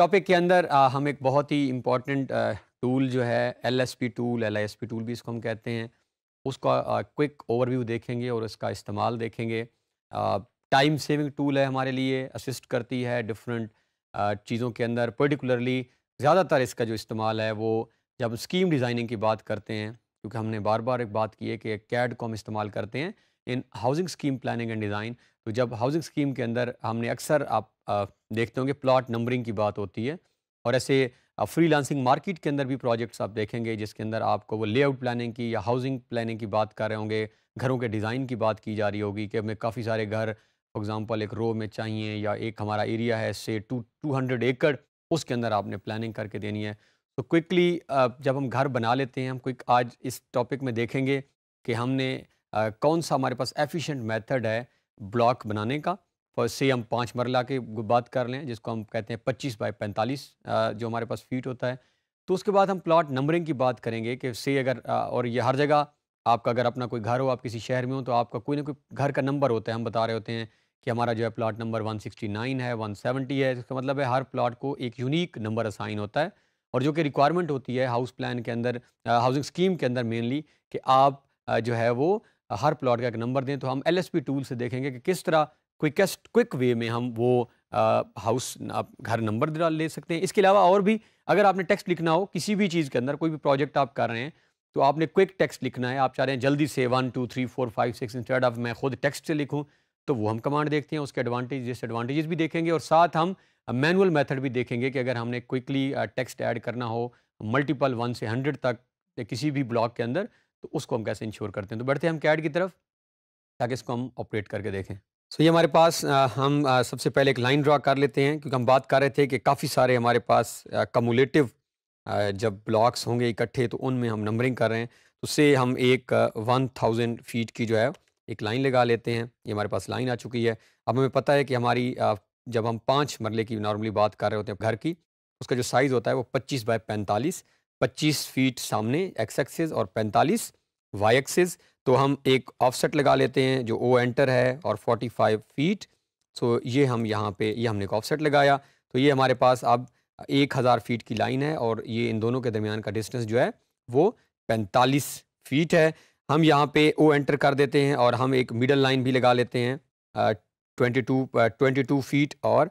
Topic के अंदर आ, हम एक बहुत ही इम्पॉर्टेंट टूल जो है L S P tool L I S P tool भी इसको हम कहते हैं उसका क्विक ओवरव्यू देखेंगे और इसका इस्तेमाल देखेंगे टाइम सेविंग टूल है हमारे लिए असिस्ट करती है डिफरेंट चीज़ों के अंदर पर्टिकुलरली ज़्यादातर इसका जो इस्तेमाल है वो जब स्कीम डिज़ाइनिंग की बात करते हैं क्योंकि हमने बार बार एक बात की है कि कैड को हम इस्तेमाल करते हैं in housing scheme planning and design तो जब हाउसिंग स्कीम के अंदर हमने अक्सर आप देखते होंगे प्लॉट नंबरिंग की बात होती है और ऐसे फ्रीलांसिंग मार्केट के अंदर भी प्रोजेक्ट्स आप देखेंगे जिसके अंदर आपको वो लेआउट प्लानिंग की या हाउसिंग प्लानिंग की बात कर रहे होंगे घरों के डिज़ाइन की बात की जा रही होगी कि हमें काफ़ी सारे घर फॉर एग्ज़ाम्पल एक रो में चाहिए या एक हमारा एरिया है से टू टू हंड्रेड एकड़ उसके अंदर आपने प्लानिंग करके देनी है तो क्विकली जब हम घर बना लेते हैं हम क्विक आज इस टॉपिक में देखेंगे कि हमने कौन सा हमारे पास एफिशिएंट मेथड है ब्लॉक बनाने का फॉर से हम पाँच मरला के बात कर लें जिसको हम कहते हैं पच्चीस बाई पैंतालीस जो हमारे पास फीट होता है तो उसके बाद हम प्लॉट नंबरिंग की बात करेंगे कि से अगर और ये हर जगह आपका अगर अपना कोई घर हो आप किसी शहर में हो तो आपका कोई ना कोई घर का नंबर होता है हम बता रहे होते हैं कि हमारा जो है प्लाट नंबर 169 है 170 है इसका मतलब है हर प्लाट को एक यूनिक नंबर असाइन होता है और जो कि रिक्वायरमेंट होती है हाउस प्लान के अंदर हाउसिंग स्कीम के अंदर मेनली कि आप जो है वो हर प्लॉट का एक नंबर दें तो हम एल टूल से देखेंगे कि किस तरह क्विकेस्ट क्विक वे में हम वो हाउस घर नंबर ले सकते हैं इसके अलावा और भी अगर आपने टेक्स्ट लिखना हो किसी भी चीज़ के अंदर कोई भी प्रोजेक्ट आप कर रहे हैं तो आपने क्विक टेक्स्ट लिखना है आप चाह रहे हैं जल्दी से one two three four five six instead of मैं खुद टेक्स्ट से लिखूँ तो वो हम कमांड देखते हैं उसके एडवांटेज डिसएडवांटेजेस भी देखेंगे और साथ हम मैनुअल मेथड भी देखेंगे कि अगर हमने क्विकली टेक्स्ट ऐड करना हो मल्टीपल वन से हंड्रेड तक किसी भी ब्लॉक के अंदर तो उसको हम कैसे इंश्योर करते हैं तो बढ़ते हैं हम कैड की तरफ ताकि इसको हम ऑपरेट करके देखें सो so, ये हमारे पास आ, हम आ, सबसे पहले एक लाइन ड्रा कर लेते हैं क्योंकि हम बात कर रहे थे कि काफ़ी सारे हमारे पास कमुलेटिव जब ब्लॉक्स होंगे इकट्ठे तो उनमें हम नंबरिंग कर रहे हैं तो से हम एक वन थाउजेंड फीट की जो है एक लाइन लगा लेते हैं ये हमारे पास लाइन आ चुकी है अब हमें पता है कि हमारी आ, जब हम पाँच मरले की नॉर्मली बात कर रहे होते हैं घर की उसका जो साइज़ होता है वो पच्चीस बाय पैंतालीस 25 फीट सामने एक्स एक्सेस और 45 वाई एक्सेस तो हम एक ऑफसेट लगा लेते हैं जो ओ एंटर है और 45 फीट सो ये हम यहाँ पे ये हमने एक ऑफसेट लगाया तो ये हमारे पास अब एक हज़ार फीट की लाइन है और ये इन दोनों के दरमियान का डिस्टेंस जो है वो पैंतालीस फीट है हम यहाँ पे ओ एंटर कर देते हैं और हम एक मिडल लाइन भी लगा लेते हैं twenty two twenty two feet और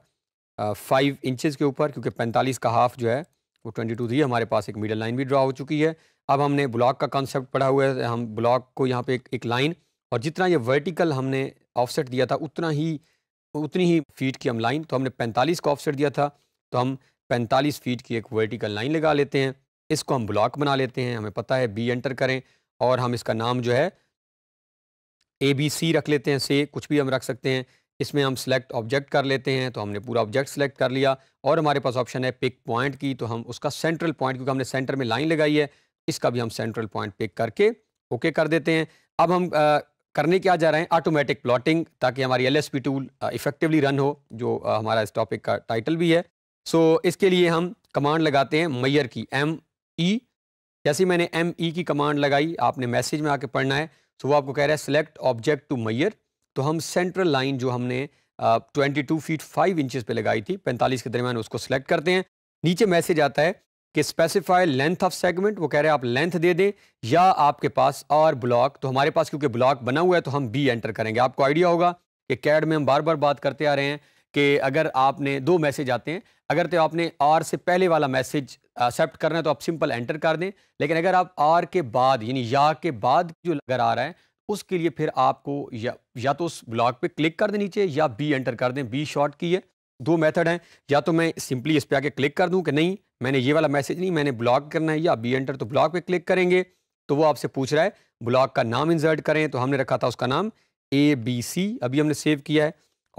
फाइव इंचज़ के ऊपर क्योंकि पैंतालीस का हाफ जो है को तो टू दी हमारे पास एक मिडल लाइन भी ड्रा हो चुकी है अब हमने ब्लॉक का कॉन्सेप्ट पढ़ा हुआ है हम ब्लॉक को यहाँ पे एक, एक लाइन और जितना ये वर्टिकल हमने ऑफसेट दिया था उतना ही उतनी ही फीट की हम लाइन तो हमने पैंतालीस का ऑफसेट दिया था तो हम पैंतालीस फीट की एक वर्टिकल लाइन लगा लेते हैं इसको हम ब्लॉक बना लेते हैं हमें पता है बी एंटर करें और हम इसका नाम जो है ए बी सी रख लेते हैं से कुछ भी हम रख सकते हैं इसमें हम सेलेक्ट ऑब्जेक्ट कर लेते हैं तो हमने पूरा ऑब्जेक्ट सेलेक्ट कर लिया और हमारे पास ऑप्शन है पिक पॉइंट की तो हम उसका सेंट्रल पॉइंट क्योंकि हमने सेंटर में लाइन लगाई है इसका भी हम सेंट्रल पॉइंट पिक करके ओके कर देते हैं अब हम आ, करने क्या जा रहे हैं ऑटोमेटिक प्लॉटिंग ताकि हमारी एल टूल इफेक्टिवली रन हो जो आ, हमारा इस टॉपिक का टाइटल भी है सो so, इसके लिए हम कमांड लगाते हैं मैयर की एम ई e। जैसे मैंने एम ई e की कमांड लगाई आपने मैसेज में आके पढ़ना है सो तो so, वो आपको कह रहा है सिलेक्ट ऑब्जेक्ट टू मैयर तो हम सेंट्रल लाइन जो हमने twenty two feet five inches पे लगाई थी पैंतालीस के दरमियान उसको सेलेक्ट करते हैं नीचे मैसेज आता है कि स्पेसिफाई लेंथ ऑफ सेगमेंट वो कह रहे हैं आप लेंथ दे दें या आपके पास और ब्लॉक तो हमारे पास क्योंकि ब्लॉक बना हुआ है तो हम बी एंटर करेंगे आपको आइडिया होगा कि कैड में हम बार बार बात करते आ रहे हैं कि अगर आपने दो मैसेज आते हैं अगर तो आपने आर से पहले वाला मैसेज एक्सेप्ट करना है तो आप सिंपल एंटर कर दें लेकिन अगर आप आर के बाद यानी या के बाद जो अगर आ रहा है उसके लिए फिर आपको या या तो उस ब्लॉग पे क्लिक कर दें नीचे या बी एंटर कर दें बी शॉर्ट की है दो मेथड हैं या तो मैं सिंपली इस पर आके क्लिक कर दूं कि नहीं मैंने ये वाला मैसेज नहीं मैंने ब्लॉग करना है या बी एंटर तो ब्लॉग पे क्लिक करेंगे तो वो आपसे पूछ रहा है ब्लॉग का नाम इंजर्ट करें तो हमने रखा था उसका नाम ए बी सी अभी हमने सेव किया है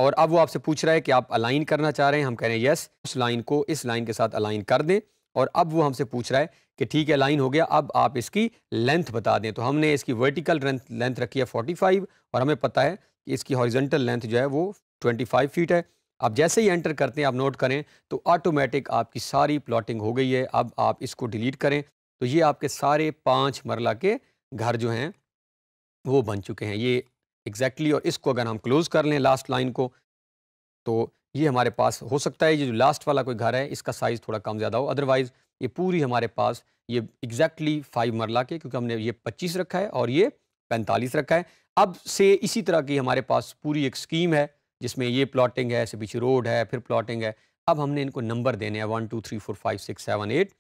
और अब वो आपसे पूछ रहा है कि आप अलाइन करना चाह रहे हैं हम कह रहे हैं यस उस लाइन को इस लाइन के साथ अलाइन कर दें और अब वो हमसे पूछ रहा है कि ठीक है लाइन हो गया अब आप इसकी लेंथ बता दें तो हमने इसकी वर्टिकल लेंथ रखी है फोर्टी फाइव और हमें पता है कि इसकी हॉरिजेंटल लेंथ जो है वो ट्वेंटी फाइव फीट है आप जैसे ही एंटर करते हैं आप नोट करें तो ऑटोमेटिक आपकी सारी प्लॉटिंग हो गई है अब आप इसको डिलीट करें तो ये आपके सारे पाँच मरला के घर जो हैं वो बन चुके हैं ये एग्जैक्टली exactly और इसको अगर हम क्लोज़ कर लें लास्ट लाइन को तो ये हमारे पास हो सकता है ये जो लास्ट वाला कोई घर है इसका साइज़ थोड़ा कम ज़्यादा हो अदरवाइज़ ये पूरी हमारे पास ये एग्जैक्टली फाइव मरला के क्योंकि हमने ये पच्चीस रखा है और ये पैंतालीस रखा है अब से इसी तरह की हमारे पास पूरी एक स्कीम है जिसमें ये प्लॉटिंग है ऐसे पीछे रोड है फिर प्लॉटिंग है अब हमने इनको नंबर देने हैं one two three four five six seven eight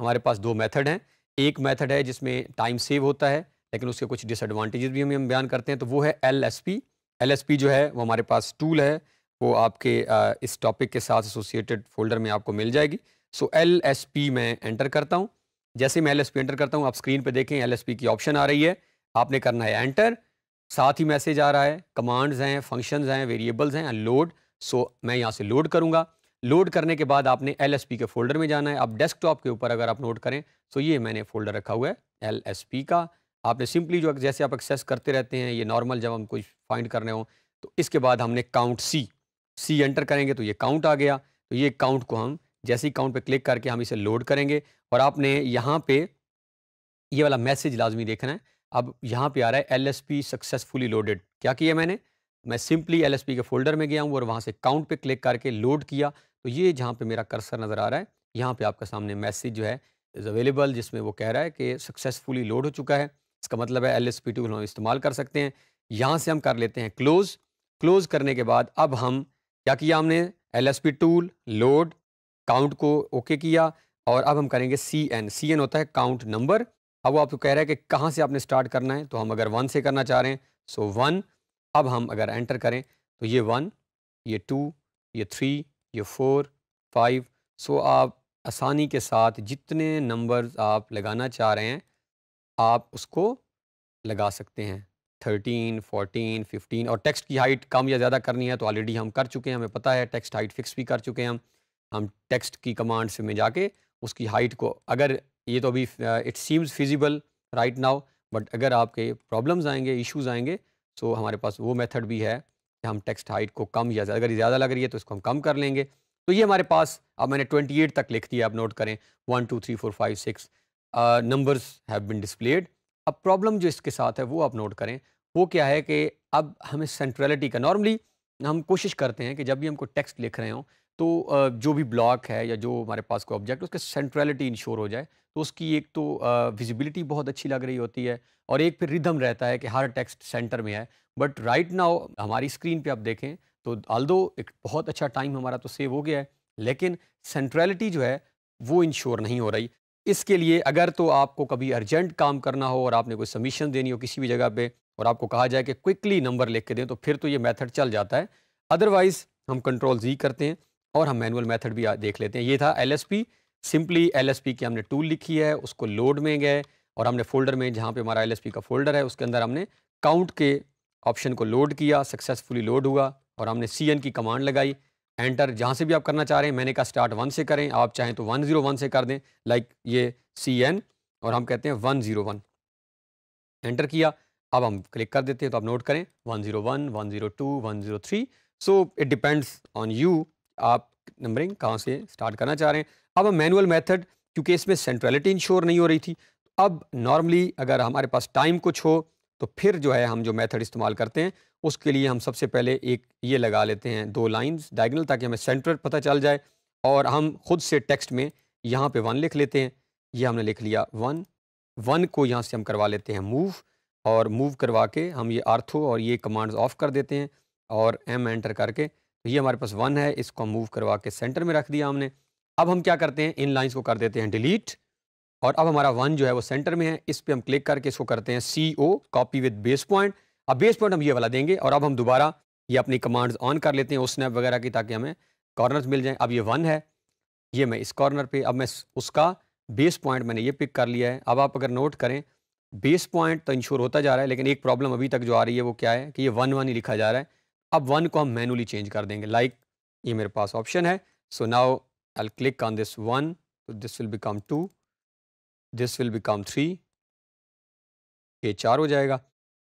हमारे पास दो मेथड हैं एक मेथड है जिसमें टाइम सेव होता है लेकिन उसके कुछ डिसएडवांटेजेस भी हम बयान करते हैं तो वो है L S P L S P जो है वो हमारे पास टूल है वो आपके आ, इस टॉपिक के साथ एसोसिएटेड फोल्डर में आपको मिल जाएगी सो एल एस पी मैं एंटर करता हूँ जैसे मैं एल एस पी एंटर करता हूँ आप स्क्रीन पर देखें एल एस पी की ऑप्शन आ रही है आपने करना है एंटर साथ ही मैसेज आ रहा है कमांड्स हैं फंक्शंस हैं वेरिएबल्स हैं लोड सो मैं यहाँ से लोड करूँगा लोड करने के बाद आपने एल एस पी के फोल्डर में जाना है आप डेस्कटॉप के ऊपर अगर आप नोट करें तो ये मैंने फोल्डर रखा हुआ है एल एस पी का आपने सिंपली जो जैसे आप एक्सेस करते रहते हैं ये नॉर्मल जब हम कुछ फाइंड करने हों तो इसके बाद हमने काउंट सी सी एंटर करेंगे तो ये काउंट आ गया तो ये काउंट को हम जैसे ही काउंट पे क्लिक करके हम इसे लोड करेंगे और आपने यहाँ पे ये वाला मैसेज लाजमी देखना है अब यहाँ पे आ रहा है L S P successfully loaded क्या किया मैंने मैं सिंपली एल एस पी के फोल्डर में गया हूँ और वहाँ से काउंट पे क्लिक करके लोड किया तो ये जहाँ पे मेरा कर्सर नज़र आ रहा है यहाँ पे आपका सामने मैसेज जो है इज़ अवेलेबल जिसमें वो कह रहा है कि सक्सेसफुली लोड हो चुका है इसका मतलब है एल एस पी टू हम इस्तेमाल कर सकते हैं यहाँ से हम कर लेते हैं क्लोज़ क्लोज़ करने के बाद अब हम क्या किया हमने L S P tool load count को ओके किया और अब हम करेंगे सी एन सी एन होता है काउंट नंबर अब वो आपको कह रहा है कि कहाँ से आपने स्टार्ट करना है तो हम अगर वन से करना चाह रहे हैं सो वन अब हम अगर एंटर करें तो ये वन ये टू ये थ्री ये फोर फाइव सो आप आसानी के साथ जितने नंबर आप लगाना चाह रहे हैं आप उसको लगा सकते हैं थर्टीन फोर्टीन फिफ्टीन और टेक्स्ट की हाइट कम या ज़्यादा करनी है तो ऑलरेडी हम कर चुके हैं हमें पता है टेक्स्ट हाइट फिक्स भी कर चुके हैं हम हम टेक्स्ट की कमांड से में जाके उसकी हाइट को अगर ये तो अभी it seems feasible right now but अगर आपके प्रॉब्लम्स आएंगे इश्यूज आएंगे सो तो हमारे पास वो मेथड भी है कि हम टेक्स्ट हाइट को कम या अगर ज़्यादा लग रही है तो इसको हम कम कर लेंगे तो ये हमारे पास अब मैंने ट्वेंटी तक लिख दिया आप नोट करें one two three four five six numbers have been displayed अब प्रॉब्लम जो इसके साथ है वो आप नोट करें वो क्या है कि अब हमें सेंट्रलिटी का नॉर्मली हम कोशिश करते हैं कि जब भी हमको टेक्स्ट लिख रहे हों तो जो भी ब्लॉक है या जो हमारे पास कोई ऑब्जेक्ट उसका सेंट्रलिटी इंश्योर हो जाए तो उसकी एक तो विजिबिलिटी बहुत अच्छी लग रही होती है और एक फिर रिदम रहता है कि हर टेक्स्ट सेंटर में है बट राइट नाउ हमारी स्क्रीन पे आप देखें तो दो एक बहुत अच्छा टाइम हमारा तो सेव हो गया है लेकिन सेंट्रलिटी जो है वो इंश्योर नहीं हो रही इसके लिए अगर तो आपको कभी अर्जेंट काम करना हो और आपने कोई सबमिशन देनी हो किसी भी जगह पे और आपको कहा जाए कि क्विकली नंबर लिख के दें तो फिर तो ये मेथड चल जाता है अदरवाइज़ हम कंट्रोल जी करते हैं और हम मैनुअल मेथड भी देख लेते हैं ये था एल सिंपली एल की हमने टूल लिखी है उसको लोड में गए और हमने फोल्डर में जहाँ पर हमारा एल का फोल्डर है उसके अंदर हमने काउंट के ऑप्शन को लोड किया सक्सेसफुली लोड हुआ और हमने सी की कमांड लगाई एंटर जहाँ से भी आप करना चाह रहे हैं मैंने कहा स्टार्ट वन से करें आप चाहें तो वन ज़ीरो वन से कर दें लाइक ये सी एन और हम कहते हैं वन ज़ीरो वन एंटर किया अब हम क्लिक कर देते हैं तो आप नोट करें one zero one one zero two one zero three so it depends on you आप नंबरिंग कहाँ से स्टार्ट करना चाह रहे हैं अब हम मैनुअल मैथड क्योंकि इसमें सेंट्रलिटी इंश्योर नहीं हो रही थी अब नॉर्मली अगर हमारे पास टाइम कुछ हो तो फिर जो है हम जो मेथड इस्तेमाल करते हैं उसके लिए हम सबसे पहले एक ये लगा लेते हैं दो लाइंस डायगनल ताकि हमें सेंटर पता चल जाए और हम खुद से टेक्स्ट में यहाँ पे वन लिख लेते हैं ये हमने लिख लिया वन वन को यहाँ से हम करवा लेते हैं मूव और मूव करवा के हम ये आर्थो और ये कमांड्स ऑफ कर देते हैं और एम एंटर करके तो ये हमारे पास वन है इसको हम मूव करवा के सेंटर में रख दिया हमने अब हम क्या करते हैं इन लाइन्स को कर देते हैं डिलीट और अब हमारा वन जो है वो सेंटर में है इस पर हम क्लिक करके इसको करते हैं C O copy with base point अब बेस पॉइंट हम ये वाला देंगे और अब हम दोबारा ये अपनी कमांड्स ऑन कर लेते हैं उस स्नैप वगैरह की ताकि हमें कॉर्नर्स मिल जाएं अब ये वन है ये मैं इस कॉर्नर पे अब मैं उसका बेस पॉइंट मैंने ये पिक कर लिया है अब आप अगर नोट करें बेस पॉइंट तो इंश्योर होता जा रहा है लेकिन एक प्रॉब्लम अभी तक जो आ रही है वो क्या है कि ये वन वन ही लिखा जा रहा है अब वन को हम मैनुअली चेंज कर देंगे लाइक like, ये मेरे पास ऑप्शन है so now I click on this one this will become two this will become three ये चार हो जाएगा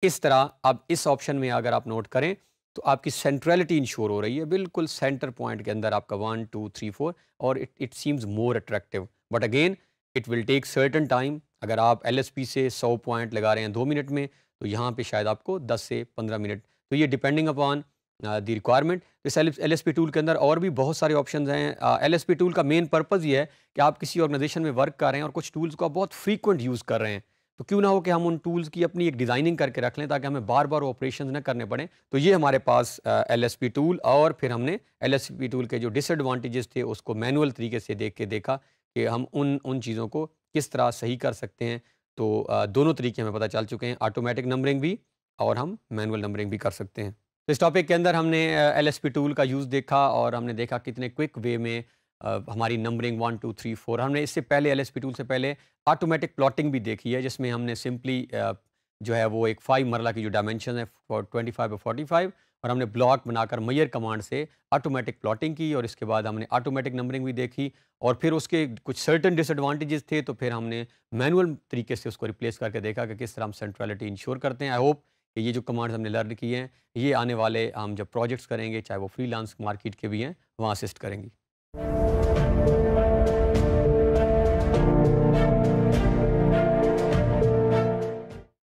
इस तरह अब इस ऑप्शन में अगर आप नोट करें तो आपकी सेंट्रलिटी इंश्योर हो रही है बिल्कुल सेंटर पॉइंट के अंदर आपका वन टू थ्री फोर और it it seems more attractive but again it will take certain time अगर आप एल से सौ पॉइंट लगा रहे हैं दो मिनट में तो यहाँ पर शायद आपको दस से पंद्रह मिनट तो ये डिपेंडिंग अपॉन दी रिक्वायरमेंट तो इस एल एस पी टूल के अंदर और भी बहुत सारे ऑप्शन हैं एल एस पी टूल का मेन पर्पज़ ये है कि आप किसी ऑर्गेनाइजेशन में वर्क कर रहे हैं और कुछ टूल्स को आप बहुत फ्रीकुंट यूज़ कर रहे हैं तो क्यों ना हो कि हम उन टूल्स की अपनी एक डिज़ाइनिंग करके रख लें ताकि हमें बार बार ऑपरेशन न करने पड़ें तो ये हमारे पास एल एस पी टूल और फिर हमने एल एस पी टूल के जो डिसएडवाटेजेस थे उसको मैनुअल तरीके से देख के देखा कि हम उन उन चीज़ों को किस तरह सही कर सकते हैं तो दोनों तरीके हमें पता चल चुके हैं ऑटोमेटिक नंबरिंग भी और हम मैनुअल नंबरिंग भी कर सकते हैं तो इस टॉपिक के अंदर हमने एल एस पी टूल का यूज़ देखा और हमने देखा कितने क्विक वे में आ, हमारी numbering one two three four हमने इससे पहले एल एस पी टूल से पहले ऑटोमेटिक प्लॉटिंग भी देखी है जिसमें हमने सिंपली जो है वो एक फाइव मरला की जो डायमेंशन है फॉर ट्वेंटी फाइव और फोर्टी फाइव और हमने ब्लॉक बनाकर मैयर कमांड से ऑटोमेटिक प्लॉटिंग की और इसके बाद हमने ऑटोमेटिक नंबरिंग भी देखी और फिर उसके कुछ सर्टन डिसएडवांटेजेस थे तो फिर हमने मैनुअल तरीके से उसको रिप्लेस करके देखा कि किस तरह हम सेंट्रलिटी इंश्योर करते हैं आई होप कि ये जो कमांड्स हमने लर्न किए हैं ये आने वाले हम जब प्रोजेक्ट्स करेंगे चाहे वो फ्रीलांस मार्केट के भी हैं वहाँ असिस्ट करेंगी